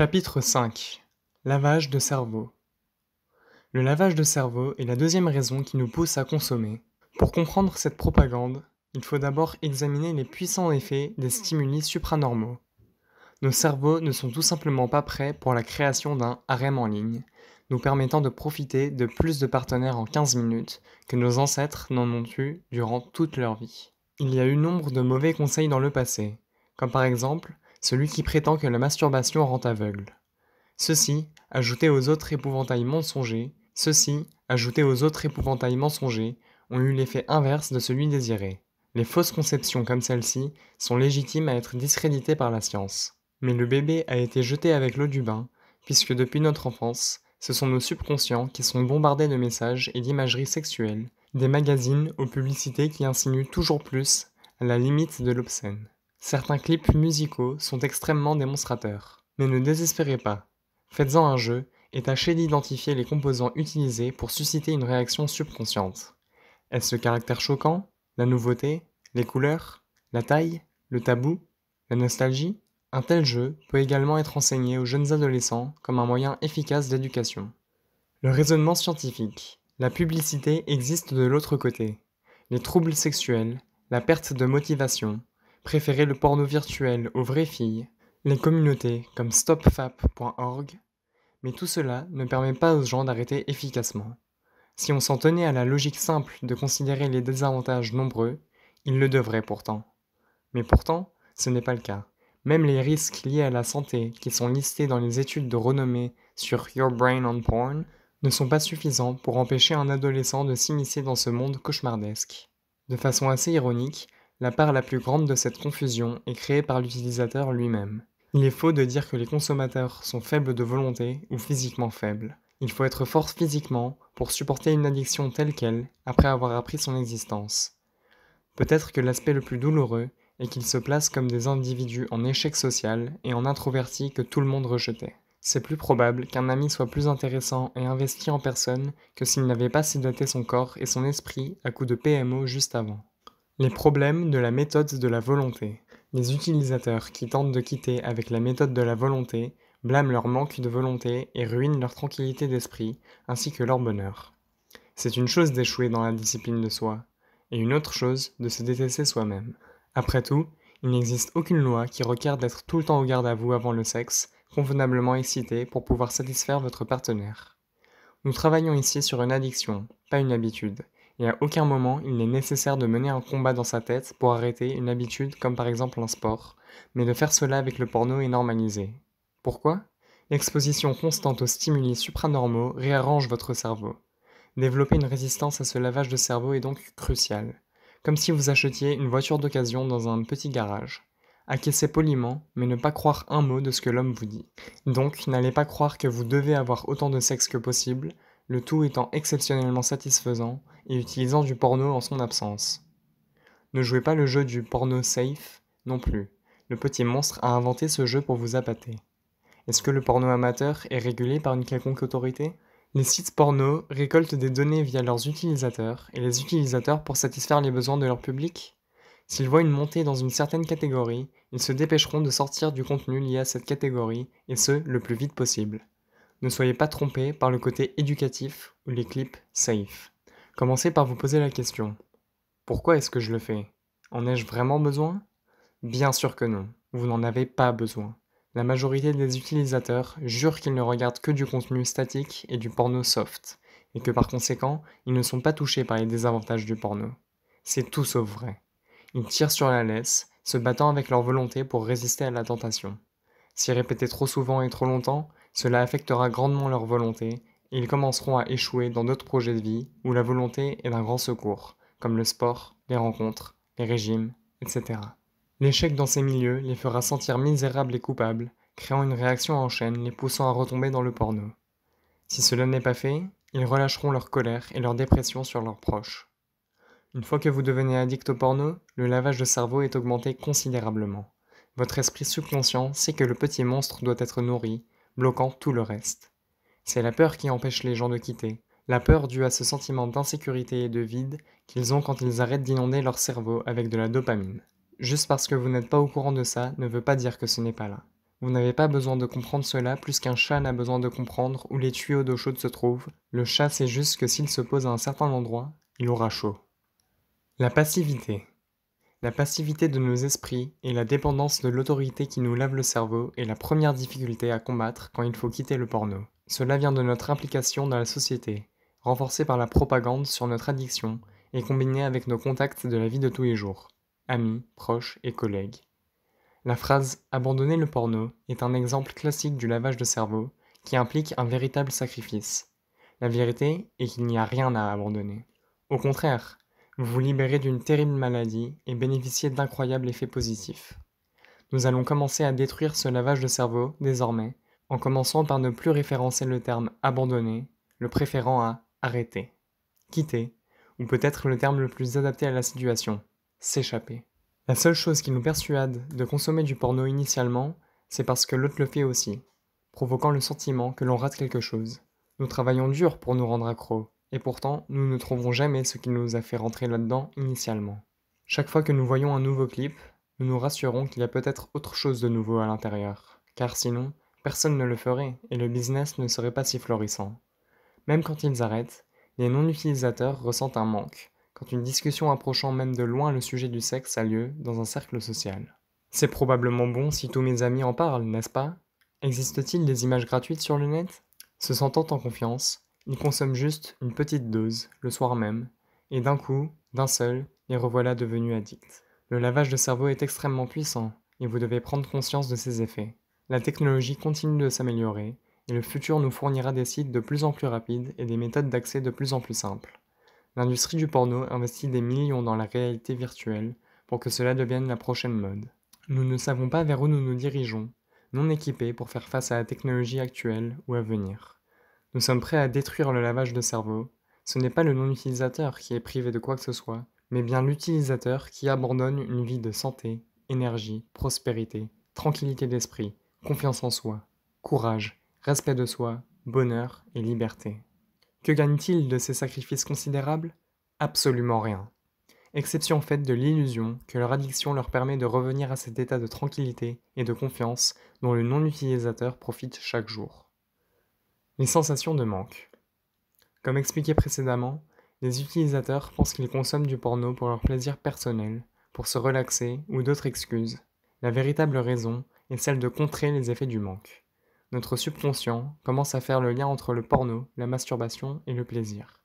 Chapitre 5 Lavage de cerveau Le lavage de cerveau est la deuxième raison qui nous pousse à consommer. Pour comprendre cette propagande, il faut d'abord examiner les puissants effets des stimuli supranormaux. Nos cerveaux ne sont tout simplement pas prêts pour la création d'un harem en ligne, nous permettant de profiter de plus de partenaires en 15 minutes que nos ancêtres n'en ont eu durant toute leur vie. Il y a eu nombre de mauvais conseils dans le passé, comme par exemple celui qui prétend que la masturbation rend aveugle. Ceci, ajouté aux autres épouvantails mensongers, ceux-ci, ajoutés aux autres épouvantails mensongers, ont eu l'effet inverse de celui désiré. Les fausses conceptions comme celle-ci sont légitimes à être discréditées par la science. Mais le bébé a été jeté avec l'eau du bain, puisque depuis notre enfance, ce sont nos subconscients qui sont bombardés de messages et d'imageries sexuelles, des magazines aux publicités qui insinuent toujours plus à la limite de l'obscène. Certains clips musicaux sont extrêmement démonstrateurs. Mais ne désespérez pas. Faites-en un jeu et tâchez d'identifier les composants utilisés pour susciter une réaction subconsciente. Est-ce le caractère choquant La nouveauté Les couleurs La taille Le tabou La nostalgie Un tel jeu peut également être enseigné aux jeunes adolescents comme un moyen efficace d'éducation. Le raisonnement scientifique. La publicité existe de l'autre côté. Les troubles sexuels, la perte de motivation, préférer le porno virtuel aux vraies filles, les communautés comme stopfap.org, mais tout cela ne permet pas aux gens d'arrêter efficacement. Si on s'en tenait à la logique simple de considérer les désavantages nombreux, ils le devraient pourtant. Mais pourtant, ce n'est pas le cas. Même les risques liés à la santé qui sont listés dans les études de renommée sur Your Brain on Porn ne sont pas suffisants pour empêcher un adolescent de s'immiscer dans ce monde cauchemardesque. De façon assez ironique, la part la plus grande de cette confusion est créée par l'utilisateur lui-même. Il est faux de dire que les consommateurs sont faibles de volonté ou physiquement faibles. Il faut être fort physiquement pour supporter une addiction telle qu'elle après avoir appris son existence. Peut-être que l'aspect le plus douloureux est qu'ils se placent comme des individus en échec social et en introvertis que tout le monde rejetait. C'est plus probable qu'un ami soit plus intéressant et investi en personne que s'il n'avait pas sédaté son corps et son esprit à coups de PMO juste avant. Les problèmes de la méthode de la volonté. Les utilisateurs qui tentent de quitter avec la méthode de la volonté blâment leur manque de volonté et ruinent leur tranquillité d'esprit ainsi que leur bonheur. C'est une chose d'échouer dans la discipline de soi, et une autre chose de se détester soi-même. Après tout, il n'existe aucune loi qui requiert d'être tout le temps au garde à vous avant le sexe, convenablement excité pour pouvoir satisfaire votre partenaire. Nous travaillons ici sur une addiction, pas une habitude, et à aucun moment il n'est nécessaire de mener un combat dans sa tête pour arrêter une habitude comme par exemple un sport, mais de faire cela avec le porno est normalisé. Pourquoi L'exposition constante aux stimuli supranormaux réarrange votre cerveau. Développer une résistance à ce lavage de cerveau est donc crucial, comme si vous achetiez une voiture d'occasion dans un petit garage. Acquiescez poliment, mais ne pas croire un mot de ce que l'homme vous dit. Donc, n'allez pas croire que vous devez avoir autant de sexe que possible, le tout étant exceptionnellement satisfaisant et utilisant du porno en son absence. Ne jouez pas le jeu du porno safe non plus. Le petit monstre a inventé ce jeu pour vous appâter. Est-ce que le porno amateur est régulé par une quelconque autorité Les sites porno récoltent des données via leurs utilisateurs et les utilisateurs pour satisfaire les besoins de leur public S'ils voient une montée dans une certaine catégorie, ils se dépêcheront de sortir du contenu lié à cette catégorie, et ce, le plus vite possible. Ne soyez pas trompés par le côté éducatif ou les clips safe. Commencez par vous poser la question. Pourquoi est-ce que je le fais En ai-je vraiment besoin Bien sûr que non, vous n'en avez pas besoin. La majorité des utilisateurs jurent qu'ils ne regardent que du contenu statique et du porno soft, et que par conséquent, ils ne sont pas touchés par les désavantages du porno. C'est tout sauf vrai. Ils tirent sur la laisse, se battant avec leur volonté pour résister à la tentation. Si répété trop souvent et trop longtemps, cela affectera grandement leur volonté et ils commenceront à échouer dans d'autres projets de vie où la volonté est d'un grand secours, comme le sport, les rencontres, les régimes, etc. L'échec dans ces milieux les fera sentir misérables et coupables, créant une réaction en chaîne les poussant à retomber dans le porno. Si cela n'est pas fait, ils relâcheront leur colère et leur dépression sur leurs proches. Une fois que vous devenez addict au porno, le lavage de cerveau est augmenté considérablement. Votre esprit subconscient sait que le petit monstre doit être nourri bloquant tout le reste. C'est la peur qui empêche les gens de quitter, la peur due à ce sentiment d'insécurité et de vide qu'ils ont quand ils arrêtent d'inonder leur cerveau avec de la dopamine. Juste parce que vous n'êtes pas au courant de ça ne veut pas dire que ce n'est pas là. Vous n'avez pas besoin de comprendre cela plus qu'un chat n'a besoin de comprendre où les tuyaux d'eau chaude se trouvent. Le chat sait juste que s'il se pose à un certain endroit, il aura chaud. La passivité. La passivité de nos esprits et la dépendance de l'autorité qui nous lave le cerveau est la première difficulté à combattre quand il faut quitter le porno. Cela vient de notre implication dans la société, renforcée par la propagande sur notre addiction et combinée avec nos contacts de la vie de tous les jours, amis, proches et collègues. La phrase abandonner le porno est un exemple classique du lavage de cerveau qui implique un véritable sacrifice. La vérité est qu'il n'y a rien à abandonner. Au contraire, vous libérer d'une terrible maladie et bénéficiez d'incroyables effets positifs. Nous allons commencer à détruire ce lavage de cerveau, désormais, en commençant par ne plus référencer le terme abandonner, le préférant à arrêter, quitter, ou peut-être le terme le plus adapté à la situation, s'échapper. La seule chose qui nous persuade de consommer du porno initialement, c'est parce que l'autre le fait aussi, provoquant le sentiment que l'on rate quelque chose. Nous travaillons dur pour nous rendre accros. Et pourtant, nous ne trouvons jamais ce qui nous a fait rentrer là-dedans initialement. Chaque fois que nous voyons un nouveau clip, nous nous rassurons qu'il y a peut-être autre chose de nouveau à l'intérieur, car sinon, personne ne le ferait et le business ne serait pas si florissant. Même quand ils arrêtent, les non-utilisateurs ressentent un manque, quand une discussion approchant même de loin le sujet du sexe a lieu dans un cercle social. C'est probablement bon si tous mes amis en parlent, n'est-ce pas Existe-t-il des images gratuites sur le net Se sentant en confiance, ils consomme juste une petite dose, le soir même, et d'un coup, d'un seul, les revoilà devenus addicts. Le lavage de cerveau est extrêmement puissant, et vous devez prendre conscience de ses effets. La technologie continue de s'améliorer, et le futur nous fournira des sites de plus en plus rapides et des méthodes d'accès de plus en plus simples. L'industrie du porno investit des millions dans la réalité virtuelle pour que cela devienne la prochaine mode. Nous ne savons pas vers où nous nous dirigeons, non équipés pour faire face à la technologie actuelle ou à venir. Nous sommes prêts à détruire le lavage de cerveau. Ce n'est pas le non-utilisateur qui est privé de quoi que ce soit, mais bien l'utilisateur qui abandonne une vie de santé, énergie, prospérité, tranquillité d'esprit, confiance en soi, courage, respect de soi, bonheur et liberté. Que gagne-t-il de ces sacrifices considérables Absolument rien. Exception faite de l'illusion que leur addiction leur permet de revenir à cet état de tranquillité et de confiance dont le non-utilisateur profite chaque jour. Les sensations de manque. Comme expliqué précédemment, les utilisateurs pensent qu'ils consomment du porno pour leur plaisir personnel, pour se relaxer ou d'autres excuses. La véritable raison est celle de contrer les effets du manque. Notre subconscient commence à faire le lien entre le porno, la masturbation et le plaisir.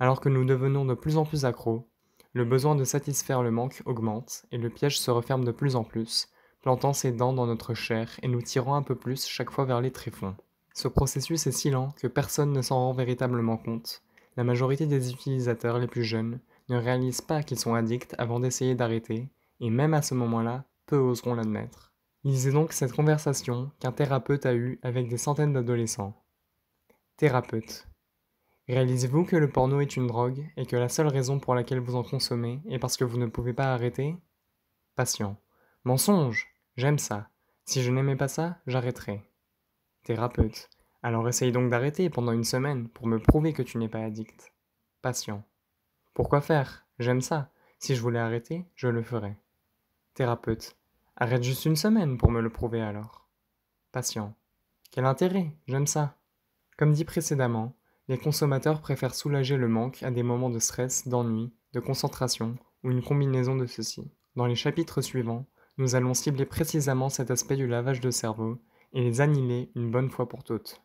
Alors que nous devenons de plus en plus accros, le besoin de satisfaire le manque augmente et le piège se referme de plus en plus, plantant ses dents dans notre chair et nous tirant un peu plus chaque fois vers les tréfonds. Ce processus est si lent que personne ne s'en rend véritablement compte. La majorité des utilisateurs les plus jeunes ne réalisent pas qu'ils sont addicts avant d'essayer d'arrêter, et même à ce moment-là, peu oseront l'admettre. Lisez donc cette conversation qu'un thérapeute a eue avec des centaines d'adolescents. Thérapeute. Réalisez-vous que le porno est une drogue et que la seule raison pour laquelle vous en consommez est parce que vous ne pouvez pas arrêter Patient. Mensonge J'aime ça. Si je n'aimais pas ça, j'arrêterais. Thérapeute. Alors essaye donc d'arrêter pendant une semaine pour me prouver que tu n'es pas addict. Patient. Pourquoi faire J'aime ça. Si je voulais arrêter, je le ferais. Thérapeute. Arrête juste une semaine pour me le prouver alors. Patient. Quel intérêt J'aime ça. Comme dit précédemment, les consommateurs préfèrent soulager le manque à des moments de stress, d'ennui, de concentration ou une combinaison de ceci. Dans les chapitres suivants, nous allons cibler précisément cet aspect du lavage de cerveau et les annuler une bonne fois pour toutes.